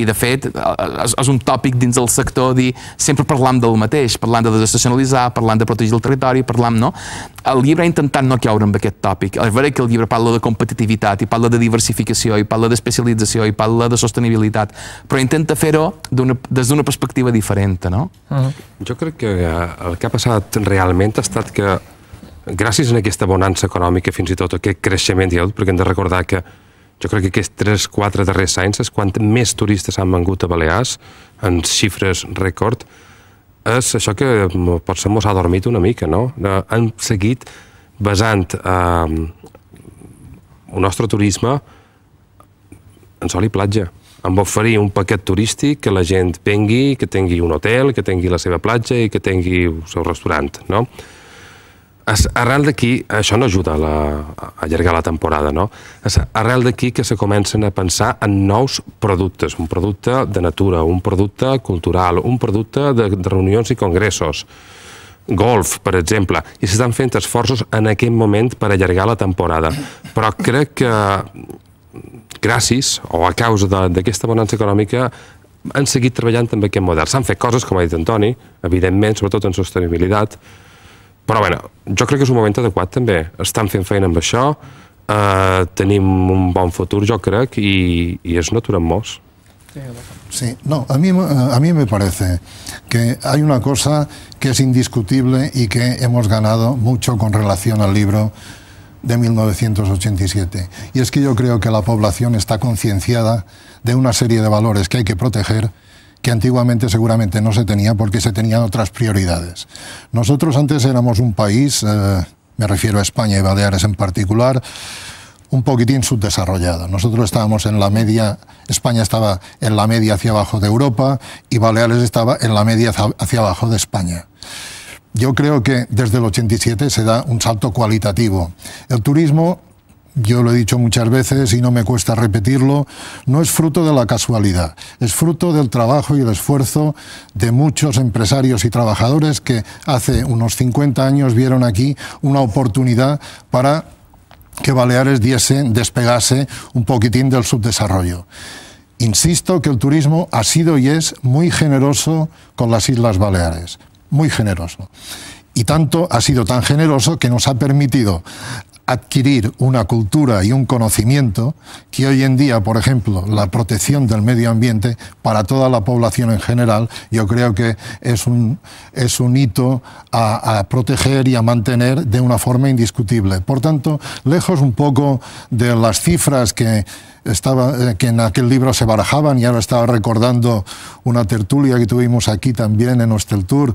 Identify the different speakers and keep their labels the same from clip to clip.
Speaker 1: i de fet és, és un tòpic dins del sector dir sempre parlam del mateix, parlant de desestacionalitzar, parlant de protegir el territori, parlam, no? El llibre ha intentat no caure amb aquest tòpic. És veritat que el llibre parla de competitivitat, i parla de diversificació, i parla d'especialització, i parla de sostenibilitat, però intenta fer-ho des d'una perspectiva diferent, no?
Speaker 2: Uh -huh. Jo crec que eh, el que ha passat realment ha estat que gràcies a aquesta bonança econòmica, fins i tot a aquest creixement, perquè hem de recordar que jo crec que aquests 3-4 darrers anys és quan més turistes han vengut a Balears, en xifres rècord, és això que mm, potser mos ha dormit una mica, no? Han seguit basant eh, el nostre turisme en sol i platja amb oferir un paquet turístic que la gent vengui, que tingui un hotel, que tingui la seva platja i que tingui el seu restaurant, no? arrel d'aquí, això no ajuda a, la, a allargar la temporada, no? És arrel d'aquí que se comencen a pensar en nous productes, un producte de natura, un producte cultural, un producte de, de reunions i congressos, golf, per exemple, i s'estan fent esforços en aquest moment per allargar la temporada. Però crec que gràcies o a causa d'aquesta bonança econòmica han seguit treballant amb aquest model. S'han fet coses, com ha dit Antoni, evidentment, sobretot en sostenibilitat, Pero bueno, yo creo que es un momento adecuado también. Están fent feina amb això, eh, un buen futuro, yo creo, y es naturalmos.
Speaker 3: Sí, no, a a mí me parece que hay una cosa que es indiscutible y que hemos ganado mucho con relación al libro de 1987. Y es que yo creo que la población está concienciada de una serie de valores que hay que proteger que antiguamente seguramente no se tenía porque se tenían otras prioridades. Nosotros antes éramos un país, eh, me refiero a España y Baleares en particular, un poquitín subdesarrollado. Nosotros estábamos en la media, España estaba en la media hacia abajo de Europa y Baleares estaba en la media hacia abajo de España. Yo creo que desde el 87 se da un salto cualitativo. El turismo yo lo he dicho muchas veces y no me cuesta repetirlo, no es fruto de la casualidad, es fruto del trabajo y el esfuerzo de muchos empresarios y trabajadores que hace unos 50 años vieron aquí una oportunidad para que Baleares diese, despegase un poquitín del subdesarrollo. Insisto que el turismo ha sido y es muy generoso con las Islas Baleares, muy generoso y tanto ha sido tan generoso que nos ha permitido adquirir una cultura y un conocimiento que hoy en día, por ejemplo, la protección del medio ambiente para toda la población en general, yo creo que es un, es un hito a, a proteger y a mantener de una forma indiscutible. Por tanto, lejos un poco de las cifras que estaba, eh, que en aquel libro se barajaban y ahora estaba recordando una tertulia que tuvimos aquí también en Hostel Tour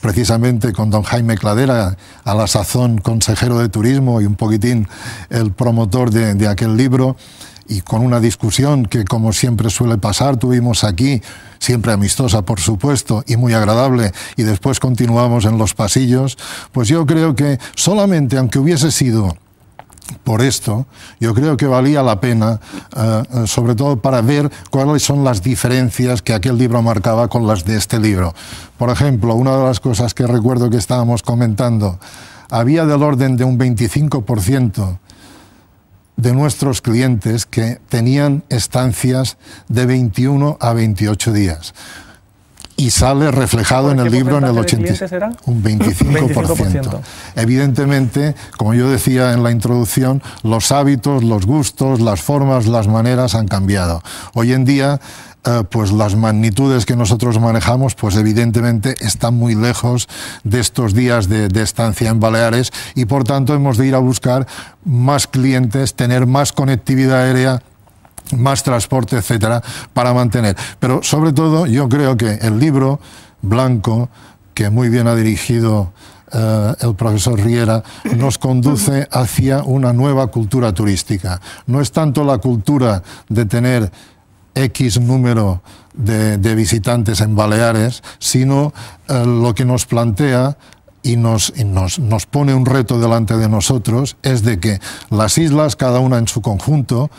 Speaker 3: precisamente con don Jaime Cladera, a la sazón consejero de turismo y un poquitín el promotor de aquel libro y con una discusión que, como siempre suele pasar, tuvimos aquí, siempre amistosa, por supuesto, y muy agradable, y después continuamos en los pasillos, pues yo creo que solamente aunque hubiese sido por esto, yo creo que valía la pena, eh, eh, sobre todo para ver cuáles son las diferencias que aquel libro marcaba con las de este libro. Por ejemplo, una de las cosas que recuerdo que estábamos comentando, había del orden de un 25% de nuestros clientes que tenían estancias de 21 a 28 días y sale reflejado en el libro en el 80, un 25%. Evidentemente, como yo decía en la introducción, los hábitos, los gustos, las formas, las maneras han cambiado. Hoy en día eh, pues las magnitudes que nosotros manejamos, pues evidentemente están muy lejos de estos días de, estancia en Baleares y por tanto hemos de ir a buscar más clientes, tener más conectividad aérea más transporte, etcétera, para mantener. Pero sobre todo, yo creo que el libro blanco, que muy bien ha dirigido eh, el profesor Riera, nos conduce hacia una nueva cultura turística. No es tanto la cultura de tener X número de, visitantes en Baleares, sino eh, lo que nos plantea y, nos, nos, nos pone un reto delante de nosotros es de que las islas, cada una en su conjunto,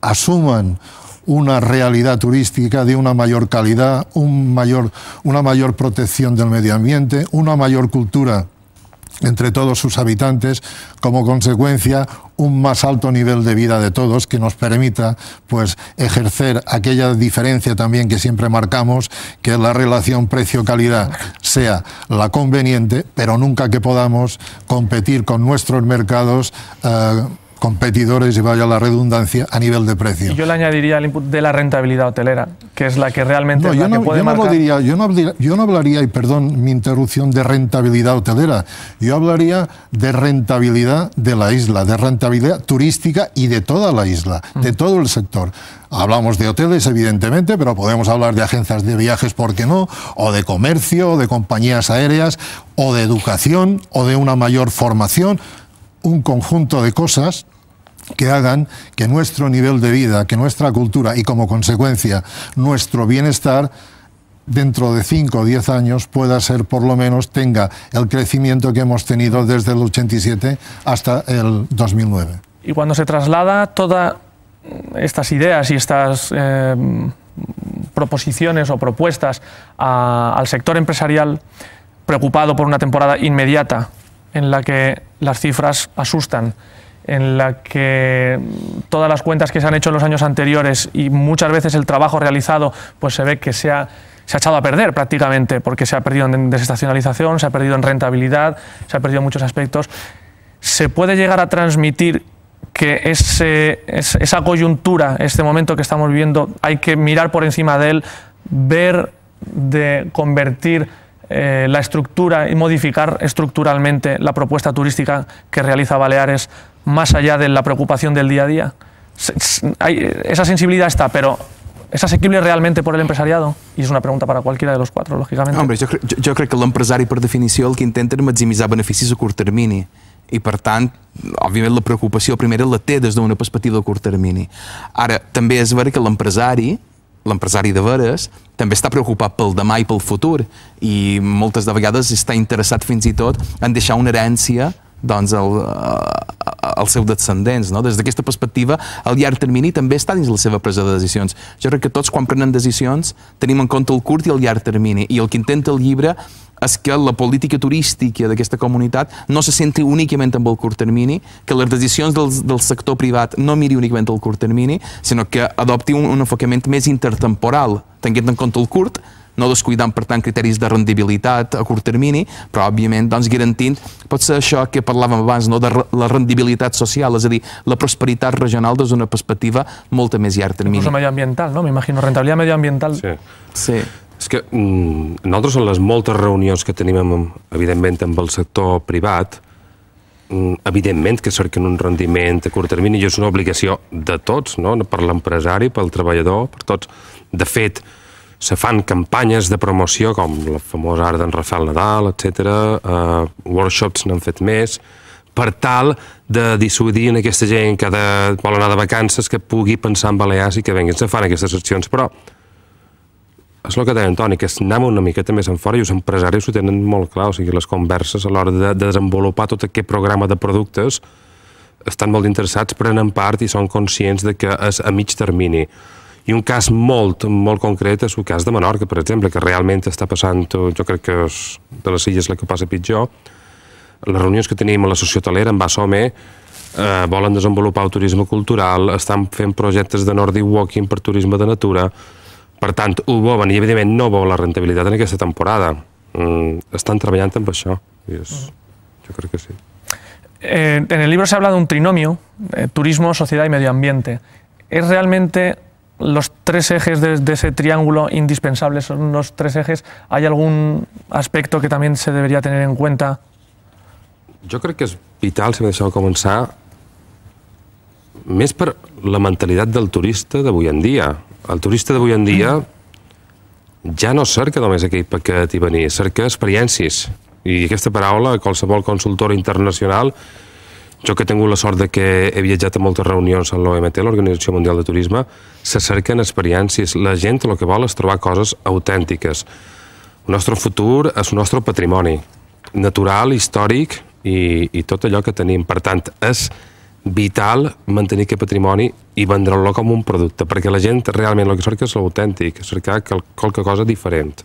Speaker 3: asuman una realidad turística de una mayor calidad, un mayor, una mayor protección del medio ambiente, una mayor cultura entre todos sus habitantes, como consecuencia un más alto nivel de vida de todos que nos permita pues ejercer aquella diferencia también que siempre marcamos, que la relación precio-calidad sea la conveniente, pero nunca que podamos competir con nuestros mercados eh, competidores, y vaya la redundancia, a nivel de precio. yo le añadiría el input de la rentabilidad hotelera,
Speaker 4: que es la que realmente yo no, no
Speaker 3: yo, no hablaría, y perdón mi interrupción, de rentabilidad hotelera. Yo hablaría de rentabilidad de la isla, de rentabilidad turística y de toda la isla, de mm. todo el sector. Hablamos de hoteles, evidentemente, pero podemos hablar de agencias de viajes, ¿por qué no? O de comercio, de compañías aéreas, o de educación, o de una mayor formación un conjunto de cosas que hagan que nuestro nivel de vida, que nuestra cultura y como consecuencia nuestro bienestar dentro de 5 o 10 años pueda ser, por lo menos, tenga el crecimiento que hemos tenido desde el 87 hasta el 2009.
Speaker 4: Y cuando se traslada todas estas ideas y estas eh, proposiciones o propuestas al sector empresarial, preocupado por una temporada inmediata en la que las cifras asustan, en la que todas las cuentas que se han hecho en los años anteriores y muchas veces el trabajo realizado, pues se ve que se ha, echado a perder prácticamente, porque se ha perdido en desestacionalización, se ha perdido en rentabilidad, se ha perdido en muchos aspectos. ¿Se puede llegar a transmitir que esa coyuntura, este momento que estamos viviendo, hay que mirar por encima de él, ver de convertir eh, la estructura y modificar estructuralmente la propuesta turística que realiza Baleares más allá de la preocupación del día a día? esa sensibilidad está, pero ¿Es asequible realmente por el empresariado? Y es una pregunta para cualquiera de los cuatro, lógicamente.
Speaker 1: Hombre, yo, creo que el empresario, por definición, el que intenta maximizar beneficios a corto término. Y por tanto, obviamente, la preocupación primero la té desde una perspectiva a corto termini. Ahora, también es verdad que el empresario... l'empresari de veres també està preocupat pel demà i pel futur i moltes de vegades està interessat fins i tot en deixar una herència doncs, el, als seus descendents. No? Des d'aquesta perspectiva, el llarg termini també està dins la seva presa de decisions. Jo crec que tots, quan prenen decisions, tenim en compte el curt i el llarg termini. I el que intenta el llibre és que la política turística d'aquesta comunitat no se senti únicament amb el curt termini, que les decisions del, del sector privat no miri únicament el curt termini, sinó que adopti un, un enfocament més intertemporal, tenint en compte el curt, no descuidant, per tant, criteris de rendibilitat a curt termini, però, òbviament, doncs, garantint, pot ser això que parlàvem abans, no? de la rendibilitat social, és a dir, la prosperitat regional des d'una perspectiva molt més llarg termini. Incluso
Speaker 4: medioambiental, no? M'imagino, rentabilitat medioambiental. Sí. sí.
Speaker 2: És que mm, nosaltres en les moltes reunions que tenim, amb, evidentment, amb el sector privat, mm, evidentment que cerquen un rendiment a curt termini i és una obligació de tots, no? per l'empresari, pel treballador, per tots. De fet, se fan campanyes de promoció com la famosa art d'en Rafael Nadal, etc. Uh, eh, workshops n'han fet més, per tal de dissuadir en aquesta gent que de, vol anar de vacances que pugui pensar en Balears i que venguin, se fan aquestes accions, però és el que deia Toni, que anem una miqueta més fora i els empresaris ho tenen molt clar, o sigui, les converses a l'hora de, de desenvolupar tot aquest programa de productes estan molt interessats, prenen part i són conscients de que és a mig termini. I un cas molt, molt concret és el cas de Menorca, per exemple, que realment està passant, jo crec que és de les illes la que passa pitjor. Les reunions que tenim a la Societat Hotelera va Assome eh, volen desenvolupar el turisme cultural, estan fent projectes de Nordic Walking per turisme de natura, per tant, ho volen i evidentment no volen la rentabilitat en aquesta temporada. Mm, estan treballant amb això. I és, mm-hmm. jo crec que sí.
Speaker 4: Eh, en el libro se habla de un trinomio, eh, turismo, sociedad y medio ambiente. ¿Es realmente los tres ejes de, de, ese triángulo indispensable son los tres ejes. ¿Hay algún aspecto que también se debería tenir en compte?
Speaker 2: Jo crec que és vital, si me deixeu començar, més per la mentalitat del turista d'avui en dia. El turista d'avui en dia ja no cerca només aquell paquet i venir, cerca experiències. I aquesta paraula, qualsevol consultora internacional, jo que he tingut la sort de que he viatjat a moltes reunions amb l'OMT, l'Organització Mundial de Turisme, se cerquen experiències. La gent el que vol és trobar coses autèntiques. El nostre futur és el nostre patrimoni natural, històric i, i tot allò que tenim. Per tant, és vital mantenir aquest patrimoni i vendre'l com un producte, perquè la gent realment el que cerca és l'autèntic, cercar qualque cosa diferent.